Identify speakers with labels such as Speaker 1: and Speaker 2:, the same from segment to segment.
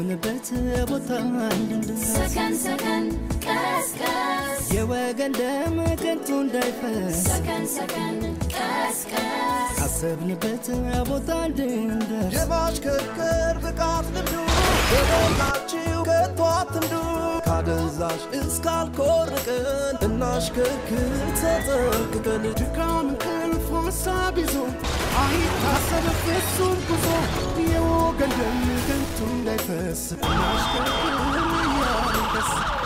Speaker 1: የምንበት ቦታ ሰከን ሰከን ቀስቀስ የወገን ደም ከንቱ እንዳይፈስ ሰከን ሰከን ቀስቀስ
Speaker 2: ካሰብንበት ቦታ እንድንደርስ የማሽከርከር ብቃት ልምዱ ወደላችሁ ከቶ አትንዱ ካደዛሽ እስካልኮርቅን እናሽከርክር ተጠንቅቀን ድካምን ሀሳብ ይዞ አይታሰብም
Speaker 3: ፍጹም ጉዞ የወገን ደም ከንቱ እንዳይፈስ ናሽከርክር
Speaker 4: እያልን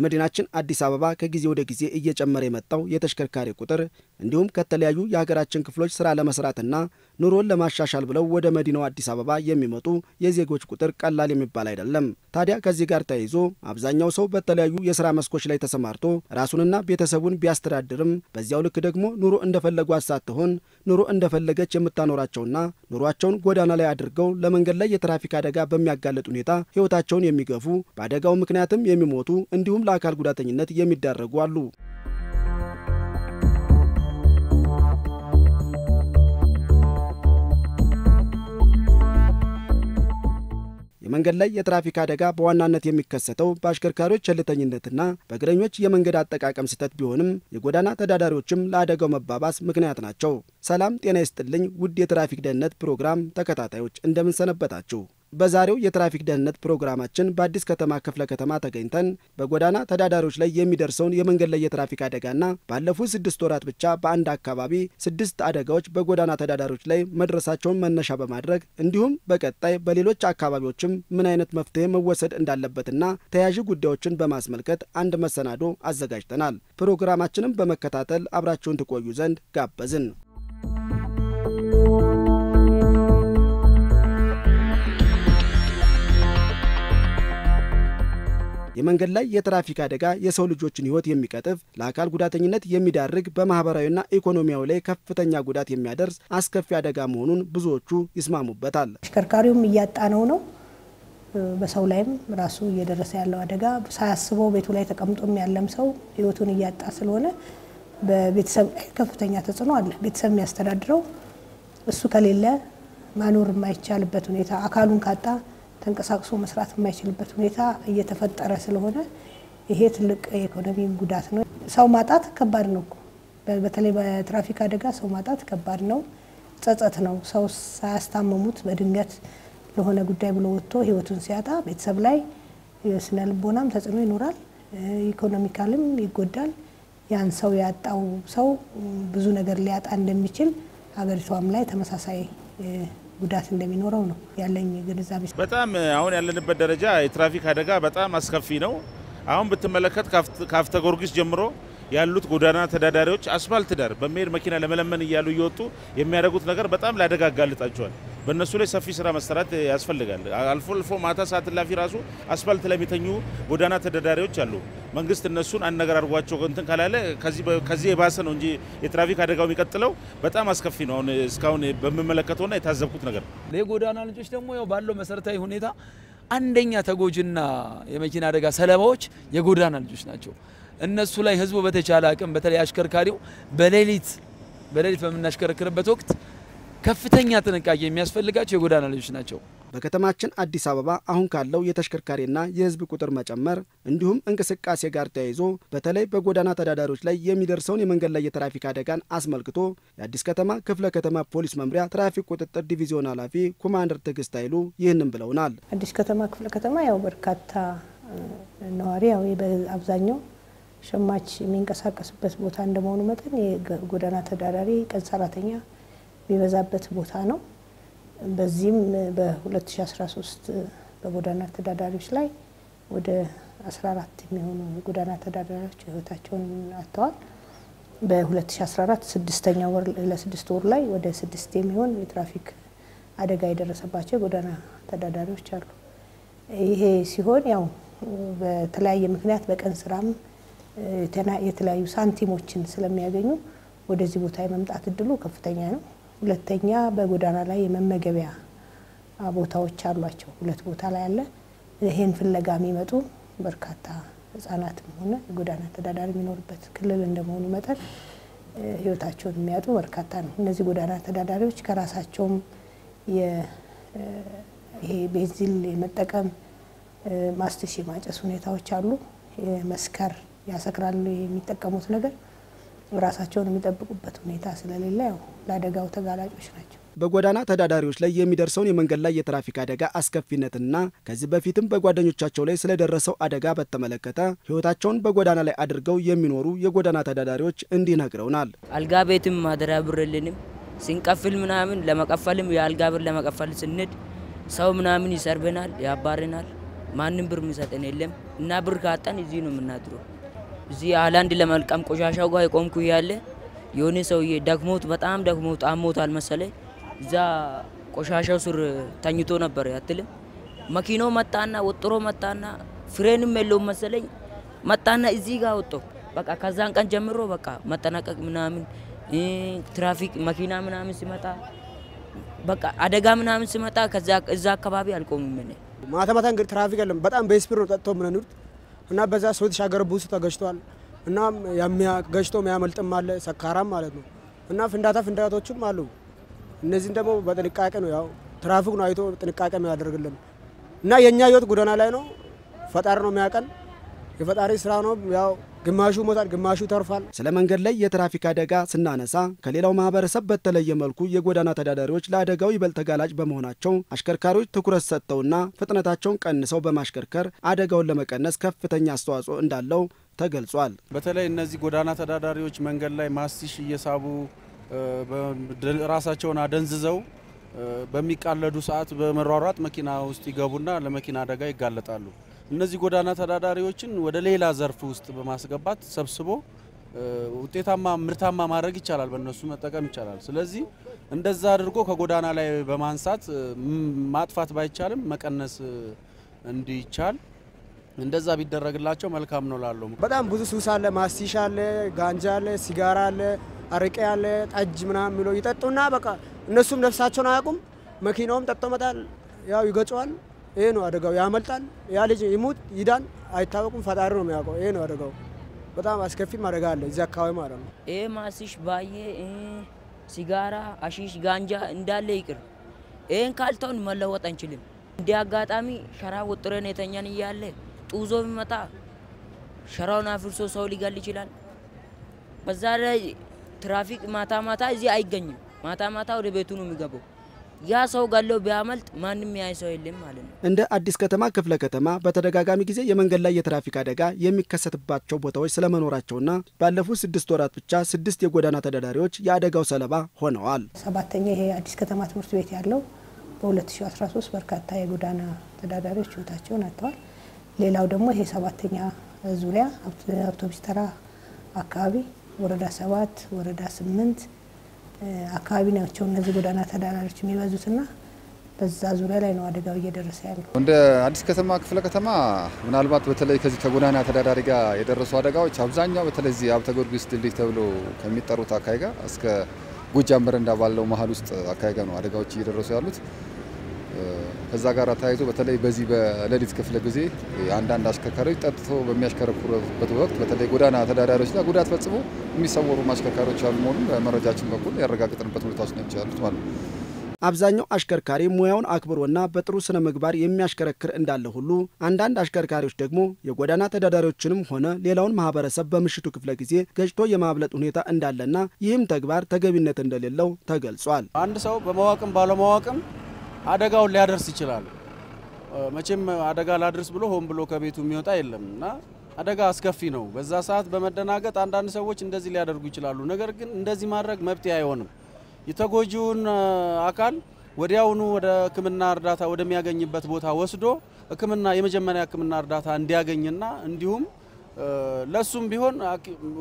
Speaker 2: በመዲናችን አዲስ አበባ ከጊዜ ወደ ጊዜ እየጨመረ የመጣው የተሽከርካሪ ቁጥር እንዲሁም ከተለያዩ የሀገራችን ክፍሎች ስራ ለመስራትና ኑሮን ለማሻሻል ብለው ወደ መዲናው አዲስ አበባ የሚመጡ የዜጎች ቁጥር ቀላል የሚባል አይደለም። ታዲያ ከዚህ ጋር ተያይዞ አብዛኛው ሰው በተለያዩ የስራ መስኮች ላይ ተሰማርቶ ራሱንና ቤተሰቡን ቢያስተዳድርም በዚያው ልክ ደግሞ ኑሮ እንደፈለጓት ሳትሆን ኑሮ እንደፈለገች የምታኖራቸውና ኑሯቸውን ጎዳና ላይ አድርገው ለመንገድ ላይ የትራፊክ አደጋ በሚያጋለጥ ሁኔታ ሕይወታቸውን የሚገፉ በአደጋው ምክንያትም የሚሞቱ እንዲሁም ለአካል ጉዳተኝነት የሚዳረጉ አሉ። የመንገድ ላይ የትራፊክ አደጋ በዋናነት የሚከሰተው በአሽከርካሪዎች ቸልተኝነትና በእግረኞች የመንገድ አጠቃቀም ስህተት ቢሆንም የጎዳና ተዳዳሪዎችም ለአደጋው መባባስ ምክንያት ናቸው። ሰላም ጤና ይስጥልኝ ውድ የትራፊክ ደህንነት ፕሮግራም ተከታታዮች እንደምንሰነበታችሁ። በዛሬው የትራፊክ ደህንነት ፕሮግራማችን በአዲስ ከተማ ክፍለ ከተማ ተገኝተን በጎዳና ተዳዳሪዎች ላይ የሚደርሰውን የመንገድ ላይ የትራፊክ አደጋና ባለፉት ስድስት ወራት ብቻ በአንድ አካባቢ ስድስት አደጋዎች በጎዳና ተዳዳሪዎች ላይ መድረሳቸውን መነሻ በማድረግ እንዲሁም በቀጣይ በሌሎች አካባቢዎችም ምን አይነት መፍትሄ መወሰድ እንዳለበትና ተያያዥ ጉዳዮችን በማስመልከት አንድ መሰናዶ አዘጋጅተናል። ፕሮግራማችንም በመከታተል አብራችሁን ትቆዩ ዘንድ ጋበዝን። የመንገድ ላይ የትራፊክ አደጋ የሰው ልጆችን ህይወት የሚቀጥፍ ለአካል ጉዳተኝነት የሚዳርግ በማህበራዊና ኢኮኖሚያዊ ላይ ከፍተኛ ጉዳት የሚያደርስ አስከፊ አደጋ መሆኑን ብዙዎቹ ይስማሙበታል።
Speaker 4: አሽከርካሪውም እያጣ ነው ነው በሰው ላይም ራሱ እየደረሰ ያለው አደጋ ሳያስበው ቤቱ ላይ ተቀምጦም ያለም ሰው ህይወቱን እያጣ ስለሆነ በቤተሰብ ላይ ከፍተኛ ተጽዕኖ አለ። ቤተሰብ የሚያስተዳድረው እሱ ከሌለ ማኖር የማይቻልበት ሁኔታ አካሉን ካጣ ተንቀሳቅሶ መስራት የማይችልበት ሁኔታ እየተፈጠረ ስለሆነ ይሄ ትልቅ የኢኮኖሚ ጉዳት ነው። ሰው ማጣት ከባድ ነው። በተለይ በትራፊክ አደጋ ሰው ማጣት ከባድ ነው። ጸጸት ነው። ሰው ሳያስታመሙት በድንገት ለሆነ ጉዳይ ብሎ ወጥቶ ህይወቱን ሲያጣ ቤተሰብ ላይ ስነ ልቦናም ተጽዕኖ ይኖራል፣ ኢኮኖሚካልም ይጎዳል። ያን ሰው ያጣው ሰው ብዙ ነገር ሊያጣ እንደሚችል ሀገሪቷም ላይ ተመሳሳይ ጉዳት እንደሚኖረው ነው ያለኝ ግንዛቤ።
Speaker 3: በጣም አሁን ያለንበት ደረጃ የትራፊክ አደጋ በጣም አስከፊ ነው። አሁን ብትመለከት ከአፍተ ጊዮርጊስ ጀምሮ ያሉት ጎዳና ተዳዳሪዎች አስፋልት ዳር በመሄድ መኪና ለመለመን እያሉ እየወጡ የሚያደርጉት ነገር በጣም ላደጋ አጋልጣቸዋል። በእነሱ ላይ ሰፊ ስራ መሰራት ያስፈልጋል። አልፎ አልፎ ማታ ሰዓት ላፊ ራሱ አስፋልት ላይ የሚተኙ ጎዳና ተዳዳሪዎች አሉ። መንግስት እነሱን አነጋግሯቸው እንትን ካላለ ከዚህ የባሰ ነው እንጂ የትራፊክ አደጋው የሚቀጥለው በጣም አስከፊ ነው። አሁን እስካሁን
Speaker 5: በምመለከተውና የታዘብኩት ነገር የጎዳና ልጆች ደግሞ ያው ባለው መሰረታዊ ሁኔታ አንደኛ ተጎጂና የመኪና አደጋ ሰለባዎች የጎዳና ልጆች ናቸው። እነሱ ላይ ህዝቡ በተቻለ አቅም በተለይ አሽከርካሪው በሌሊት በሌሊት በምናሽከረክርበት ወቅት ከፍተኛ ጥንቃቄ የሚያስፈልጋቸው የጎዳና ልጆች ናቸው።
Speaker 2: በከተማችን አዲስ አበባ አሁን ካለው የተሽከርካሪና የህዝብ ቁጥር መጨመር እንዲሁም እንቅስቃሴ ጋር ተያይዞ በተለይ በጎዳና ተዳዳሪዎች ላይ የሚደርሰውን የመንገድ ላይ የትራፊክ አደጋን አስመልክቶ የአዲስ ከተማ ክፍለ ከተማ ፖሊስ መምሪያ ትራፊክ ቁጥጥር ዲቪዚዮን ኃላፊ ኮማንደር ትዕግስት ኃይሉ ይህንን ብለውናል።
Speaker 4: አዲስ ከተማ ክፍለ ከተማ ያው በርካታ ነዋሪ ያው በአብዛኛው ሸማች የሚንቀሳቀስበት ቦታ እንደመሆኑ መጠን የጎዳና ተዳዳሪ ቀን ሰራተኛ የሚበዛበት ቦታ ነው። በዚህም በ2013 በጎዳና ተዳዳሪዎች ላይ ወደ 14 የሚሆኑ ጎዳና ተዳዳሪዎች ህይወታቸውን አጥተዋል። በ2014 ስድስተኛ ወር ለስድስት ወር ላይ ወደ ስድስት የሚሆን የትራፊክ አደጋ የደረሰባቸው የጎዳና ተዳዳሪዎች አሉ። ይሄ ሲሆን ያው በተለያየ ምክንያት በቀን ስራም የተለያዩ ሳንቲሞችን ስለሚያገኙ ወደዚህ ቦታ የመምጣት እድሉ ከፍተኛ ነው። ሁለተኛ በጎዳና ላይ የመመገቢያ ቦታዎች አሏቸው። ሁለት ቦታ ላይ አለ። ይሄን ፍለጋ የሚመጡ በርካታ ህጻናትም ሆነ የጎዳና ተዳዳሪ የሚኖርበት ክልል እንደመሆኑ መጠን ህይወታቸውን የሚያጡ በርካታ ነው። እነዚህ ጎዳና ተዳዳሪዎች ከራሳቸውም ይሄ ቤንዚን የመጠቀም ማስቲሽ የማጨስ ሁኔታዎች አሉ። መስከር ያሰክራሉ የሚጠቀሙት ነገር ራሳቸውን የሚጠብቁበት ሁኔታ ስለሌለ ያው ለአደጋው ተጋላጮች ናቸው።
Speaker 2: በጎዳና ተዳዳሪዎች ላይ የሚደርሰውን የመንገድ ላይ የትራፊክ አደጋ አስከፊነትና ከዚህ በፊትም በጓደኞቻቸው ላይ ስለደረሰው አደጋ በተመለከተ ሕይወታቸውን በጎዳና ላይ አድርገው የሚኖሩ የጎዳና ተዳዳሪዎች እንዲህ ነግረውናል።
Speaker 1: አልጋ ቤትም ማደሪያ ብር ስንቀፍል ምናምን ለመቀፈልም የአልጋ ብር ለመቀፈል ስንድ ሰው ምናምን ይሰርበናል፣ ያባረናል። ማንም ብር ምሰጠን የለም እና ብር ካጣን እዚህ ነው የምናድረው። እዚህ ሃላንድ ለመልቀም ቆሻሻው ጋር የቆምኩ እያለ የሆነ ሰውዬ ደክሞት በጣም ደክሞት አሞታል መሰለኝ እዛ ቆሻሻው ስር ተኝቶ ነበር አትልም። መኪናው መጣና ወጥሮ መጣና ፍሬንም የለውም መሰለኝ መጣና እዚህ ጋር ወጦ በቃ ከዛን ቀን ጀምሮ በቃ መጠናቀቅ ምናምን ትራፊክ መኪና ምናምን ሲመጣ በቃ አደጋ ምናምን ሲመጣ እዛ አካባቢ አልቆምም። ማታ ማታ እንግዲህ
Speaker 6: ትራፊክ አለም በጣም በስፒድ ነው ጠጥቶ ምናምን እና በዛ ሰው የተሻገረ ብዙ ተገጭቷል እና ገጭቶ የሚያመልጥም አለ ሰካራም ማለት ነው እና ፍንዳታ ፍንዳታዎችም አሉ። እነዚህን ደግሞ በጥንቃቄ ነው ያው ትራፊክ ነው አይቶ ጥንቃቄ የሚያደርግልን እና የእኛ ህይወት ጎዳና
Speaker 2: ላይ ነው። ፈጣሪ ነው የሚያቀን የፈጣሪ ስራ ነው ያው ግማሹ ሞታል፣ ግማሹ ተርፏል። ስለ መንገድ ላይ የትራፊክ አደጋ ስናነሳ ከሌላው ማህበረሰብ በተለየ መልኩ የጎዳና ተዳዳሪዎች ለአደጋው ይበልጥ ተጋላጭ በመሆናቸው አሽከርካሪዎች ትኩረት ሰጥተውና ፍጥነታቸውን ቀንሰው በማሽከርከር አደጋውን ለመቀነስ ከፍተኛ አስተዋጽኦ እንዳለው ተገልጿል።
Speaker 3: በተለይ እነዚህ ጎዳና ተዳዳሪዎች መንገድ ላይ ማስቲሽ እየሳቡ ራሳቸውን አደንዝዘው በሚቃለዱ ሰዓት በመሯሯጥ መኪና ውስጥ ይገቡና ለመኪና አደጋ ይጋለጣሉ። እነዚህ ጎዳና ተዳዳሪዎችን ወደ ሌላ ዘርፍ ውስጥ በማስገባት ሰብስቦ ውጤታማ ምርታማ ማድረግ ይቻላል፣ በእነሱ መጠቀም ይቻላል። ስለዚህ እንደዛ አድርጎ ከጎዳና ላይ በማንሳት ማጥፋት ባይቻልም መቀነስ እንዲቻል እንደዛ ቢደረግላቸው መልካም ነው ላለው።
Speaker 6: በጣም ብዙ ሱስ አለ፣ ማስቲሽ አለ፣ ጋንጃ አለ፣ ሲጋራ አለ፣ አረቄ አለ፣ ጠጅ ምናምን የሚለው ይጠጡና በቃ እነሱም ነፍሳቸውን አያውቁም። መኪናውም ጠጥቶ መጣል ያው ይገጫዋል። ይሄ ነው አደጋው። ያመልጣል፣ ያ ልጅ ይሙት ይዳን አይታወቁም። ፈጣሪ ነው የሚያውቀው። ይሄ ነው አደጋው። በጣም አስከፊም አደጋ አለ እዚህ አካባቢ ማለት ነው።
Speaker 1: ይሄ ማስሽ ባየ ሲጋራ፣ አሺሽ፣ ጋንጃ እንዳለ ይቅር። ይህን ካልተውን መለወጥ አንችልም። እንዲህ አጋጣሚ ሸራ ወጥረን የተኛን እያለ ጡዞ ቢመጣ ሸራውን አፍርሶ ሰው ሊገል ይችላል። በዛ ላይ ትራፊክ ማታ ማታ እዚህ አይገኝም። ማታ ማታ ወደ ቤቱ ነው የሚገባው። ያ ሰው ጋለው ቢያመልጥ ማንም ያይ ሰው የለም ማለት ነው።
Speaker 2: እንደ አዲስ ከተማ ክፍለ ከተማ በተደጋጋሚ ጊዜ የመንገድ ላይ የትራፊክ አደጋ የሚከሰትባቸው ቦታዎች ስለመኖራቸውና ባለፉት ስድስት ወራት ብቻ ስድስት የጎዳና ተዳዳሪዎች የአደጋው ሰለባ ሆነዋል።
Speaker 4: ሰባተኛ ይሄ አዲስ ከተማ ትምህርት ቤት ያለው በ2013 በርካታ የጎዳና ተዳዳሪዎች ህይወታቸውን አጥተዋል። ሌላው ደግሞ ይሄ ሰባተኛ ዙሪያ አውቶቢስ ተራ አካባቢ ወረዳ ሰባት ወረዳ ስምንት አካባቢ ናቸው እነዚህ ጎዳና ተዳዳሪዎች የሚበዙትና በዛ ዙሪያ ላይ ነው አደጋው እየደረሰ ያለው።
Speaker 7: እንደ አዲስ ከተማ ክፍለ ከተማ ምናልባት በተለይ ከዚህ ከጎዳና ተዳዳሪ ጋር የደረሱ አደጋዎች አብዛኛው በተለይ እዚህ አብተ ጊዮርጊስ ድልድይ ተብሎ ከሚጠሩት አካባቢ ጋር እስከ ጎጃም በረንዳ ባለው መሀል ውስጥ አካባቢ ጋር ነው አደጋዎች እየደረሱ ያሉት። ከዛ ጋር ተያይዞ በተለይ በዚህ በሌሊት ክፍለ ጊዜ አንዳንድ አሽከርካሪዎች ጠጥቶ በሚያሽከረክሩበት ወቅት በተለይ ጎዳና ተዳዳሪዎች ላይ ጉዳት ፈጽሞ የሚሰወሩ አሽከርካሪዎች ያሉ መሆኑን በመረጃችን በኩል ያረጋግጥንበት ሁኔታዎች ናቸው ያሉት ማለት ነው።
Speaker 2: አብዛኛው አሽከርካሪ ሙያውን አክብሮና በጥሩ ስነ ምግባር የሚያሽከረክር እንዳለ ሁሉ አንዳንድ አሽከርካሪዎች ደግሞ የጎዳና ተዳዳሪዎችንም ሆነ ሌላውን ማህበረሰብ በምሽቱ ክፍለ ጊዜ ገጭቶ የማብለጥ ሁኔታ እንዳለና ይህም ተግባር ተገቢነት እንደሌለው ተገልጿል። አንድ ሰው በማወቅም ባለማወቅም
Speaker 3: አደጋውን ሊያደርስ ይችላል። መቼም አደጋ ላድርስ ብሎ ሆን ብሎ ከቤቱ የሚወጣ የለም እና አደጋ አስከፊ ነው። በዛ ሰዓት በመደናገጥ አንዳንድ ሰዎች እንደዚህ ሊያደርጉ ይችላሉ። ነገር ግን እንደዚህ ማድረግ መብት አይሆንም። የተጎጂውን አካል ወዲያውኑ ወደ ሕክምና እርዳታ ወደሚያገኝበት ቦታ ወስዶ ሕክምና የመጀመሪያ ሕክምና እርዳታ እንዲያገኝና እንዲሁም ለሱም ቢሆን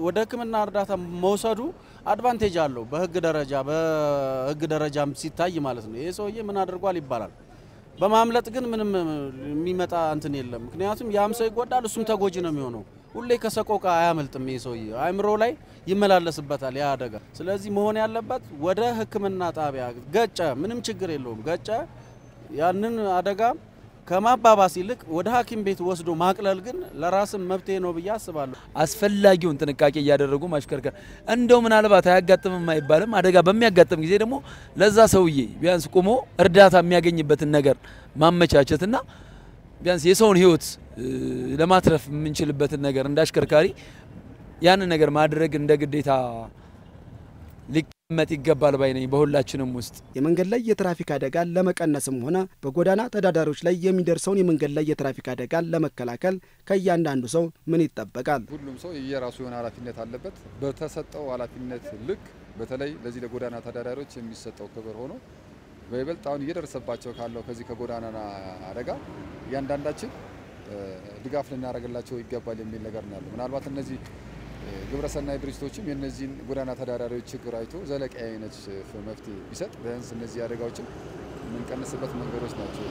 Speaker 3: ወደ ሕክምና እርዳታ መውሰዱ አድቫንቴጅ አለው በህግ ደረጃ በህግ ደረጃም ሲታይ ማለት ነው። ይህ ሰውዬ ምን አድርጓል ይባላል። በማምለጥ ግን ምንም የሚመጣ እንትን የለም። ምክንያቱም ያም ሰው ይጎዳል፣ እሱም ተጎጂ ነው የሚሆነው። ሁሌ ከሰቆቃ አያመልጥም። ይህ ሰውዬ አእምሮ ላይ ይመላለስበታል ያ አደጋ። ስለዚህ መሆን ያለበት ወደ ህክምና ጣቢያ ገጨ፣ ምንም ችግር የለውም ገጨ ያንን አደጋ ከማባባስ ይልቅ ወደ ሐኪም ቤት ወስዶ ማቅለል ግን ለራስም መብቴ ነው ብዬ
Speaker 5: አስባለሁ። አስፈላጊውን ጥንቃቄ እያደረጉ ማሽከርከር እንደው ምናልባት አያጋጥምም አይባልም። አደጋ በሚያጋጥም ጊዜ ደግሞ ለዛ ሰውዬ ቢያንስ ቁሞ እርዳታ የሚያገኝበትን ነገር ማመቻቸትና ቢያንስ የሰውን ሕይወት ለማትረፍ የምንችልበትን ነገር እንደ አሽከርካሪ ያንን ነገር ማድረግ እንደ ግዴታ መጥ ይገባል ባይ ነኝ። በሁላችንም ውስጥ
Speaker 2: የመንገድ ላይ የትራፊክ አደጋ ለመቀነስም ሆነ በጎዳና ተዳዳሪዎች ላይ የሚደርሰውን የመንገድ ላይ የትራፊክ አደጋ ለመከላከል ከእያንዳንዱ ሰው ምን ይጠበቃል?
Speaker 7: ሁሉም ሰው የየራሱ የሆነ ኃላፊነት አለበት። በተሰጠው ኃላፊነት ልክ በተለይ ለዚህ ለጎዳና ተዳዳሪዎች የሚሰጠው ክብር ሆኖ በይበልጥ አሁን እየደረሰባቸው ካለው ከዚህ ከጎዳና አደጋ እያንዳንዳችን ድጋፍ ልናደርግላቸው ይገባል የሚል ነገር ነው ያለው ምናልባት እነዚህ ግብረሰናይ ድርጅቶችም የነዚህን ጎዳና ተዳዳሪዎች ችግር አይቶ ዘለቃ አይነት መፍትሄ ቢሰጥ ቢያንስ እነዚህ አደጋዎችን የምንቀንስበት መንገዶች ናቸው።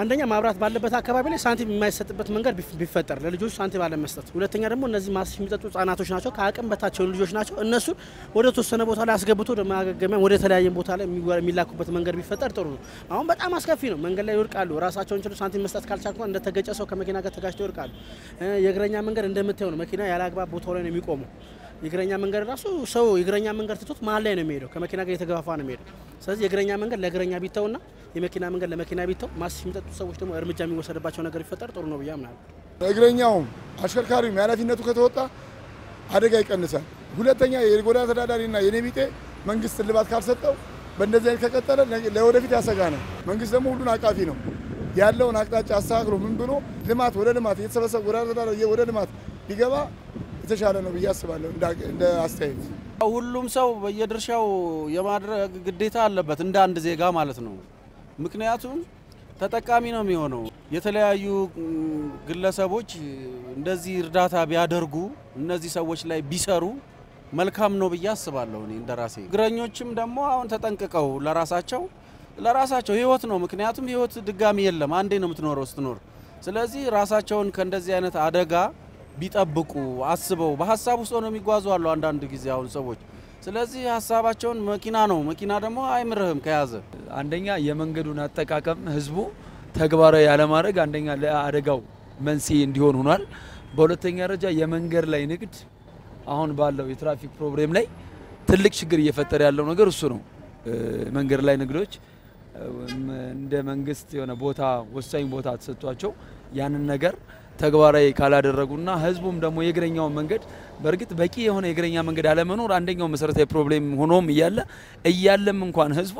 Speaker 2: አንደኛ ማብራት ባለበት አካባቢ ላይ ሳንቲም የማይሰጥበት መንገድ ቢፈጠር ለልጆች ሳንቲም አለመስጠት፣ ሁለተኛ ደግሞ እነዚህ ማስ የሚጠጡ ህጻናቶች ናቸው፣ ከአቅም በታች የሆኑ ልጆች ናቸው። እነሱ ወደ ተወሰነ ቦታ ላይ አስገብቶ ወደ ማገገሚያ ወደ ተለያየ ቦታ ላይ የሚላኩበት መንገድ ቢፈጠር ጥሩ ነው። አሁን በጣም አስከፊ ነው። መንገድ ላይ ይወድቃሉ። ራሳቸውን ችሎ ሳንቲም መስጠት ካልቻልኩ እንደተገጨ ሰው ከመኪና ጋር ተጋጭተው ይወድቃሉ። የእግረኛ መንገድ እንደምታየው ነው። መኪና ያለ አግባብ ቦታው ላይ ነው የሚቆመው። የእግረኛ መንገድ ራሱ ሰው የእግረኛ መንገድ ትቶት መሀል ላይ ነው የሚሄደው፣ ከመኪና ጋር የተገፋፋ ነው የሚሄደው። ስለዚህ የእግረኛ መንገድ ለእግረኛ ቢተውና የመኪና መንገድ ለመኪና ቢተው ማስ የሚጠጡ ሰዎች ደግሞ እርምጃ
Speaker 5: የሚወሰድባቸው ነገር ይፈጠር ጥሩ ነው ብዬ አምናለሁ። እግረኛውም አሽከርካሪውም ኃላፊነቱ ከተወጣ አደጋ ይቀንሳል። ሁለተኛ የጎዳና ተዳዳሪና የኔ መንግስት እልባት ካልሰጠው በእንደዚህ አይነት ከቀጠለ ለወደፊት ያሰጋ ነው። መንግስት ደግሞ ሁሉን አቃፊ ነው። ያለውን አቅጣጫ አስተካክሎ ምን ብሎ ልማት ወደ ልማት እየተሰበሰበ ወደ ልማት ቢገባ የተሻለ ነው ብዬ አስባለሁ እንደ አስተያየት።
Speaker 3: ሁሉም ሰው በየድርሻው የማድረግ ግዴታ አለበት እንደ አንድ ዜጋ ማለት ነው። ምክንያቱም ተጠቃሚ ነው የሚሆነው። የተለያዩ ግለሰቦች እንደዚህ እርዳታ ቢያደርጉ እነዚህ ሰዎች ላይ ቢሰሩ መልካም ነው ብዬ አስባለሁ እኔ እንደራሴ። እግረኞችም ደግሞ አሁን ተጠንቅቀው ለራሳቸው ለራሳቸው ህይወት ነው። ምክንያቱም ህይወት ድጋሚ የለም፣ አንዴ ነው የምትኖረው ስትኖር። ስለዚህ ራሳቸውን ከእንደዚህ አይነት አደጋ ቢጠብቁ አስበው በሀሳብ ውስጥ ሆነው የሚጓዙ አሉ አንዳንድ ጊዜ አሁን ሰዎች። ስለዚህ ሀሳባቸውን መኪና ነው፣ መኪና ደግሞ
Speaker 5: አይምርህም ከያዘ። አንደኛ የመንገዱን አጠቃቀም ህዝቡ ተግባራዊ ያለማድረግ አንደኛ ለአደጋው መንስኤ እንዲሆን ሆኗል። በሁለተኛ ደረጃ የመንገድ ላይ ንግድ አሁን ባለው የትራፊክ ፕሮብሌም ላይ ትልቅ ችግር እየፈጠረ ያለው ነገር እሱ ነው። መንገድ ላይ ንግዶች እንደ መንግስት የሆነ ቦታ ወሳኝ ቦታ ተሰጥቷቸው ያንን ነገር ተግባራዊ ካላደረጉና ህዝቡም ደግሞ የእግረኛውን መንገድ በእርግጥ በቂ የሆነ የእግረኛ መንገድ አለመኖር አንደኛው መሰረታዊ ፕሮብሌም ሆኖም እያለ እያለም እንኳን ህዝቡ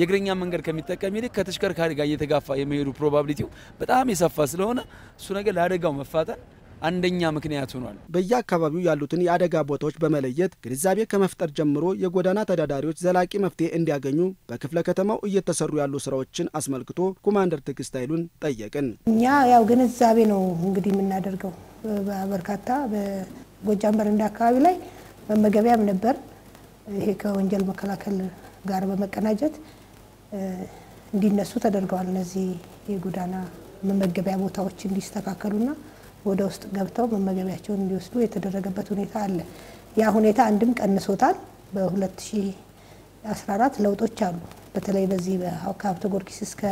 Speaker 5: የእግረኛ መንገድ ከሚጠቀም ይልቅ ከተሽከርካሪ ጋር እየተጋፋ የመሄዱ ፕሮባብሊቲው በጣም የሰፋ ስለሆነ እሱ ነገር ለአደጋው መፋጠን አንደኛ ምክንያት ሆኗል።
Speaker 2: በየአካባቢው ያሉትን የአደጋ ቦታዎች በመለየት ግንዛቤ ከመፍጠር ጀምሮ የጎዳና ተዳዳሪዎች ዘላቂ መፍትሄ እንዲያገኙ በክፍለ ከተማው እየተሰሩ ያሉ ስራዎችን አስመልክቶ ኮማንደር ትዕግስት ኃይሉን ጠየቅን።
Speaker 4: እኛ ያው ግንዛቤ ነው እንግዲህ የምናደርገው በበርካታ በጎጃም በረንዳ አካባቢ ላይ መመገቢያም ነበር። ይሄ ከወንጀል መከላከል ጋር በመቀናጀት እንዲነሱ ተደርገዋል። እነዚህ የጎዳና መመገቢያ ቦታዎች እንዲስተካከሉና ወደ ውስጥ ገብተው መመገቢያቸውን እንዲወስዱ የተደረገበት ሁኔታ አለ። ያ ሁኔታ አንድም ቀንሶታል። በ2014 ለውጦች አሉ። በተለይ በዚህ ከሀብተ ጊዮርጊስ እስከ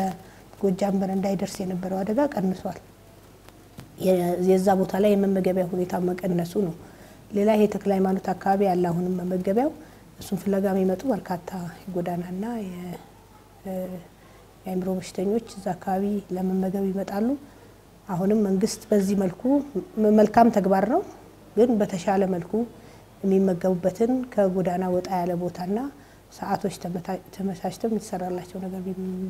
Speaker 4: ጎጃም በር እንዳይደርስ የነበረው አደጋ ቀንሷል። የዛ ቦታ ላይ የመመገቢያ ሁኔታ መቀነሱ ነው። ሌላ ይሄ ተክለ ሃይማኖት አካባቢ ያለ አሁንም መመገቢያው እሱን ፍለጋ የሚመጡ በርካታ የጎዳናና የአይምሮ በሽተኞች እዛ አካባቢ ለመመገብ ይመጣሉ። አሁንም መንግስት በዚህ መልኩ መልካም ተግባር ነው፣ ግን በተሻለ መልኩ የሚመገቡበትን ከጎዳና ወጣ ያለ ቦታና ሰዓቶች ተመቻችተው የሚሰራላቸው ነገር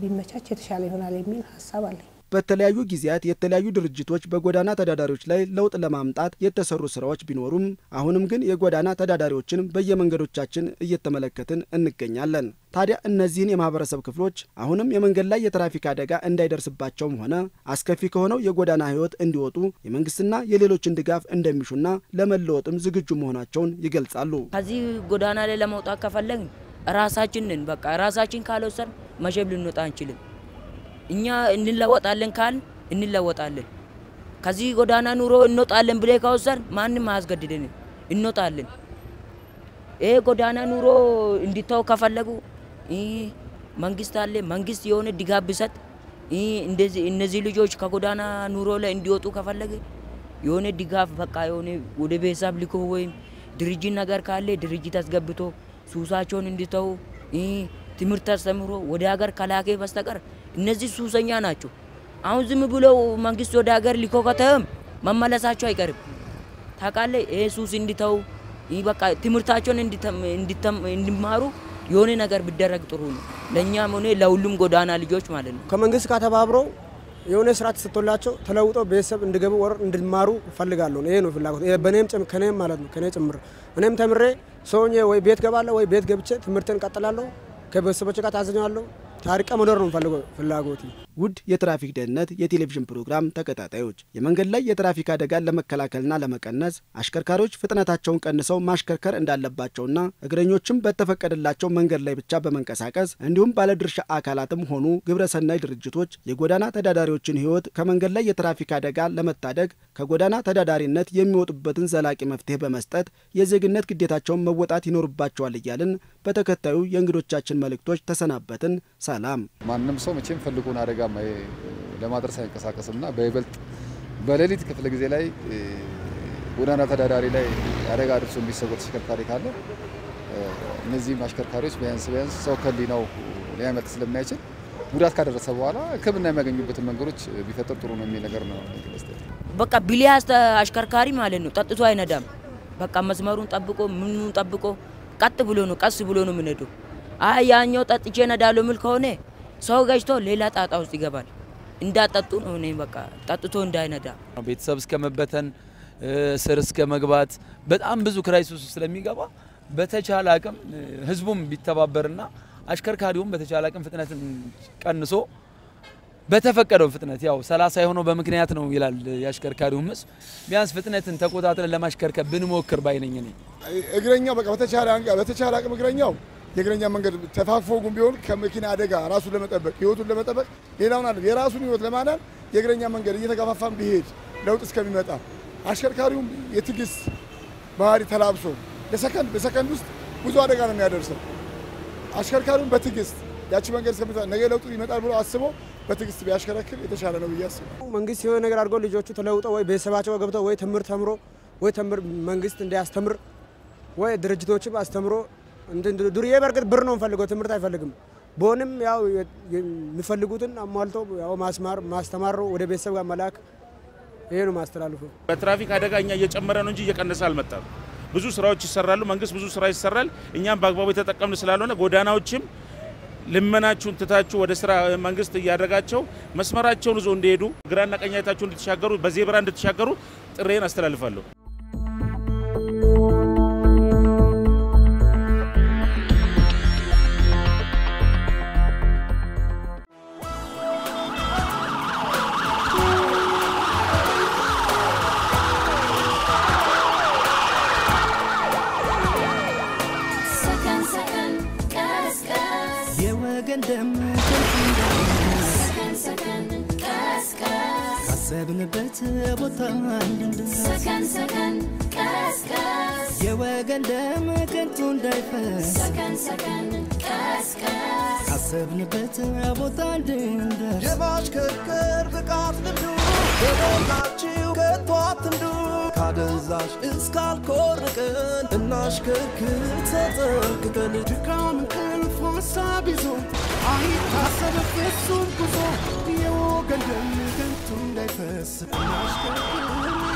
Speaker 4: ቢመቻች የተሻለ ይሆናል የሚል ሀሳብ አለኝ።
Speaker 2: በተለያዩ ጊዜያት የተለያዩ ድርጅቶች በጎዳና ተዳዳሪዎች ላይ ለውጥ ለማምጣት የተሰሩ ስራዎች ቢኖሩም አሁንም ግን የጎዳና ተዳዳሪዎችን በየመንገዶቻችን እየተመለከትን እንገኛለን። ታዲያ እነዚህን የማህበረሰብ ክፍሎች አሁንም የመንገድ ላይ የትራፊክ አደጋ እንዳይደርስባቸውም ሆነ አስከፊ ከሆነው የጎዳና ህይወት እንዲወጡ የመንግስትና የሌሎችን ድጋፍ እንደሚሹና ለመለወጥም ዝግጁ መሆናቸውን ይገልጻሉ።
Speaker 1: ከዚህ ጎዳና ላይ ለመውጣት ከፈለግ ራሳችንን በቃ ራሳችን ካልወሰን መቼም ልንወጣ አንችልም። እኛ እንለወጣለን ካል እንለወጣለን። ከዚህ ጎዳና ኑሮ እንወጣለን ብለ ካወሰን ማንም አያስገድደን፣ እንወጣለን። ይሄ ጎዳና ኑሮ እንዲታው ከፈለጉ መንግስት አለ። መንግስት የሆነ ድጋፍ ብሰጥ እነዚህ ልጆች ከጎዳና ኑሮ ላይ እንዲወጡ ከፈለገ የሆነ ድጋፍ በቃ የሆነ ወደ ቤተሰብ ልኮ ወይም ድርጅት ነገር ካለ ድርጅት አስገብቶ ሱሳቸውን እንዲተው ትምህርት አስተምሮ ወደ ሀገር ከላከ በስተቀር እነዚህ ሱሰኛ ናቸው። አሁን ዝም ብለው መንግስት ወደ ሀገር ሊኮከተም መመለሳቸው አይቀርም። ታቃለ ይሄ ሱስ እንዲተው በቃ ትምህርታቸውን እንዲማሩ የሆነ ነገር ቢደረግ ጥሩ ነው። ለእኛም ሆነ ለሁሉም ጎዳና ልጆች ማለት ነው። ከመንግስት ጋር ተባብረው የሆነ ስራ ተሰጥቶላቸው
Speaker 6: ተለውጠው ቤተሰብ እንዲገቡ ወር እንድማሩ እፈልጋለሁ። ይሄ ነው ፍላጎት በኔም ከኔም ማለት ነው ከኔ ጭምር እኔም ተምሬ ሰውኜ ወይ ቤት ገባለሁ ወይ ቤት ገብቼ ትምህርትን ቀጥላለሁ። ከቤተሰቦች
Speaker 2: ጋር ታዝኛለሁ። ታርቀ መኖር ነው ፍላጎቴ። ውድ የትራፊክ ደህንነት የቴሌቪዥን ፕሮግራም ተከታታዮች የመንገድ ላይ የትራፊክ አደጋን ለመከላከልና ለመቀነስ አሽከርካሪዎች ፍጥነታቸውን ቀንሰው ማሽከርከር እንዳለባቸውና እግረኞችም በተፈቀደላቸው መንገድ ላይ ብቻ በመንቀሳቀስ እንዲሁም ባለድርሻ አካላትም ሆኑ ግብረሰናይ ድርጅቶች የጎዳና ተዳዳሪዎችን ህይወት ከመንገድ ላይ የትራፊክ አደጋ ለመታደግ ከጎዳና ተዳዳሪነት የሚወጡበትን ዘላቂ መፍትሄ በመስጠት የዜግነት ግዴታቸውን መወጣት ይኖርባቸዋል እያልን በተከታዩ የእንግዶቻችን መልእክቶች
Speaker 7: ተሰናበትን። ሰላም። ማንም ሰው መቼም ፈልጎን አደጋ ጋር ለማድረስ አይንቀሳቀስምና በይበልጥ በሌሊት ክፍለ ጊዜ ላይ ጎዳና ተዳዳሪ ላይ አደጋ አድርሶ የሚሰወር ተሽከርካሪ ካለ እነዚህም አሽከርካሪዎች ቢያንስ ቢያንስ ሰው ከሊናው ሊያመልጥ ስለማይችል ጉዳት ካደረሰ በኋላ ሕክምና የሚያገኙበትን መንገዶች ቢፈጥር ጥሩ ነው የሚል ነገር ነው።
Speaker 1: በቃ ቢሊያስ አሽከርካሪ ማለት ነው ጠጥቶ አይነዳም። በቃ መስመሩን ጠብቆ ምኑን ጠብቆ ቀጥ ብሎ ነው ቀስ ብሎ ነው የምንሄደው። አይ ያኛው ጠጥቼ ነዳለሁ የሚል ከሆነ ሰው ገጭቶ ሌላ ጣጣ ውስጥ ይገባል። እንዳጠጡ ነው እኔ በቃ
Speaker 5: ጠጥቶ እንዳይነዳ ቤተሰብ እስከ መበተን ስር እስከ መግባት በጣም ብዙ ክራይሲስ ስለሚገባ በተቻለ አቅም ህዝቡም ቢተባበርና አሽከርካሪውም በተቻለ አቅም ፍጥነትን ቀንሶ በተፈቀደው ፍጥነት ያው 30 የሆነው በምክንያት ነው ይላል የአሽከርካሪውም ምስ ቢያንስ ፍጥነትን ተቆጣጥረን ለማሽከርከር ብንሞክር ባይነኝ እግረኛው በቃ በተቻለ አቅም እግረኛው የእግረኛ መንገድ ተፋፎ ጉም ቢሆን ከመኪና አደጋ ራሱን ለመጠበቅ ህይወቱን ለመጠበቅ ሌላውን አለ የራሱን ህይወት ለማዳን የእግረኛ መንገድ እየተገፋፋን ቢሄድ ለውጥ እስከሚመጣ አሽከርካሪውም የትዕግስት ባህሪ ተላብሶ ለሰከንድ በሰከንድ ውስጥ ብዙ አደጋ ነው የሚያደርሰው። አሽከርካሪውም በትግስት ያቺ መንገድ እስከሚመጣ ነገ ለውጡ ይመጣል ብሎ አስቦ በትግስት ቢያሽከረክር የተሻለ ነው ብዬ አስባለሁ።
Speaker 6: መንግስት የሆነ ነገር አድርጎ ልጆቹ ተለውጠው ወይ ቤተሰባቸው ገብተው ወይ ትምህርት ተምሮ ወይ መንግስት እንዲያስተምር ወይ ድርጅቶችም አስተምሮ እንትን ዱርዬ በርግጥ ብር ነው የምፈልገው፣ ትምህርት አይፈልግም። በሆንም ያው የሚፈልጉትን አሟልቶ ያው ማስማር ማስተማር ወደ ቤተሰብ ጋር መላክ ይሄ ነው ማስተላልፉ።
Speaker 3: በትራፊክ አደጋ እኛ እየጨመረ ነው እንጂ እየቀነሰ አልመጣም። ብዙ ስራዎች ይሰራሉ፣ መንግስት ብዙ ስራ ይሰራል። እኛም በአግባቡ የተጠቀምን ስላልሆነ ጎዳናዎችም ልመናችሁን ትታችሁ ወደ ስራ መንግስት እያደረጋቸው መስመራቸውን ይዞ እንዲሄዱ ግራና ቀኝ አይታችሁ እንድትሻገሩ፣ በዜብራ እንድትሻገሩ ጥሬን አስተላልፋለሁ።
Speaker 4: የወገን ደም ከንቱ እንዳይፈስ ሰከን ሰከን ቀስቀስ
Speaker 2: ካሰብንበት
Speaker 1: ቦታ እንድንደርስ የማሽከርከር ብቃት ልምዱ
Speaker 2: በቦታችሁ ከቶ አትንዱ ካደዛሽ እስካልኮርቅን እናሽከርክር ተጠንቅቀን ድካም እንቅልፍ ሀሳብ ይዞ አይታሰበ ፍጹም ጉዞ የወገን ደም ከንቱ እንዳይፈስ እናሽከርክር